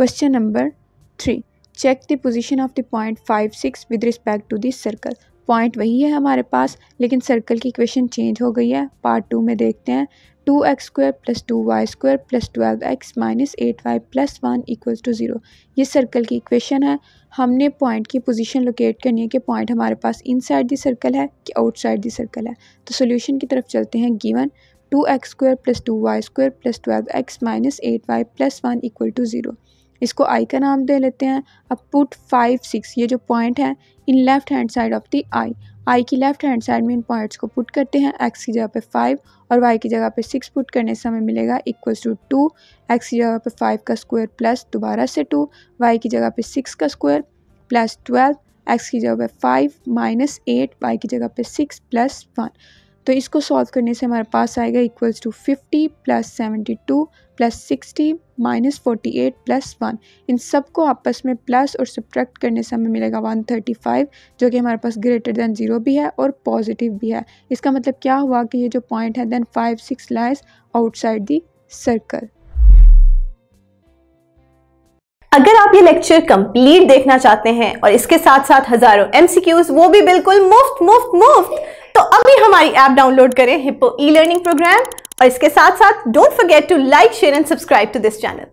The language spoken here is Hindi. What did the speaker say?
question number three check the position of the point five six with respect to this circle point वही है हमारे पास लेकिन सर्कल की इक्वेशन चेंज हो गई है पार्ट टू में देखते हैं two x square plus two y square plus twelve x minus eight y plus one equal to zero ये सर्कल की इक्वेशन है हमने पॉइंट की पोजीशन लोकेट करनी है कि पॉइंट हमारे पास इनसाइड द सर्कल है कि आउटसाइड द सर्कल है तो सोल्यूशन की तरफ चलते हैं given two x square plus two y square plus twelve x minus eight y plus one equal to zero इसको आई का नाम दे लेते हैं अब पुट फाइव सिक्स ये जो पॉइंट है in left hand side of the I I की लेफ्ट हैंड साइड में इन पॉइंट्स को पुट करते हैं एक्स की जगह पे फाइव और वाई की जगह पे सिक्स पुट करने से हमें मिलेगा इक्वल्स टू टू एक्स की जगह पे फाइव का स्क्वायर प्लस दोबारा से टू वाई की जगह पे सिक्स का स्क्वायर प्लस ट्वेल्व एक्स की जगह पे फाइव माइनस एट वाई की जगह पे सिक्स प्लस वन तो इसको सॉल्व करने से हमारे पास आएगा equals to fifty plus seventy two plus sixty minus forty eight plus one इन सबको आपस में प्लस और सब्ट्रैक्ट करने से हमें मिलेगा वन थर्टी फाइव जो कि हमारे पास ग्रेटर देन जीरो भी है और पॉजिटिव भी है इसका मतलब क्या हुआ कि ये जो पॉइंट है then five six lies outside the circle अगर आप ये लेक्चर कंप्लीट देखना चाहते हैं और इसके साथ साथ हजारों एमसीक्यूज वो भी बिल्कुल मुफ्त मुफ्त मुफ्त तो अभी हमारी ऐप डाउनलोड करें हिप्पो ई लर्निंग प्रोग्राम और इसके साथ साथ don't forget to like share and subscribe to this channel